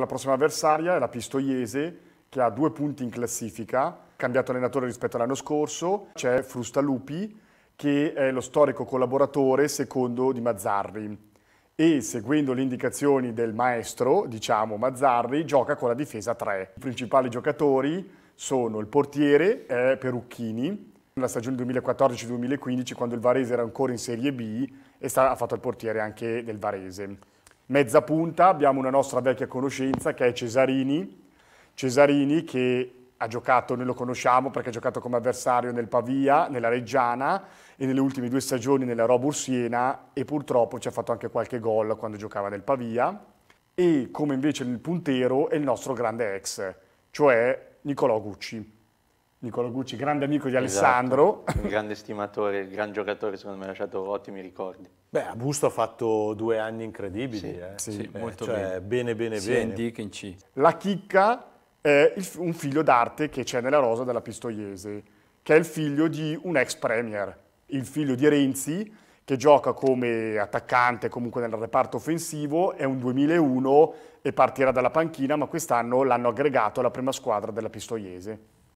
La prossima avversaria è la Pistoiese che ha due punti in classifica, cambiato allenatore rispetto all'anno scorso, c'è Frustalupi che è lo storico collaboratore secondo di Mazzarri e seguendo le indicazioni del maestro, diciamo Mazzarri, gioca con la difesa 3. I principali giocatori sono il portiere è Perucchini, nella stagione 2014-2015 quando il Varese era ancora in Serie B ha fatto il portiere anche del Varese. Mezza punta abbiamo una nostra vecchia conoscenza che è Cesarini, Cesarini che ha giocato, noi lo conosciamo perché ha giocato come avversario nel Pavia, nella Reggiana e nelle ultime due stagioni nella Robur Siena e purtroppo ci ha fatto anche qualche gol quando giocava nel Pavia e come invece nel puntero è il nostro grande ex, cioè Nicolò Gucci. Nicola Gucci, grande amico di esatto, Alessandro. Un grande stimatore, un gran giocatore, secondo me ha lasciato ottimi ricordi. Beh, a Busto ha fatto due anni incredibili. Sì, eh. sì, sì beh, molto cioè, bene. Bene, bene, sì, bene. Andy, in C. La chicca è il, un figlio d'arte che c'è nella rosa della Pistoiese, che è il figlio di un ex premier, il figlio di Renzi, che gioca come attaccante comunque nel reparto offensivo, è un 2001 e partirà dalla panchina, ma quest'anno l'hanno aggregato alla prima squadra della Pistoiese.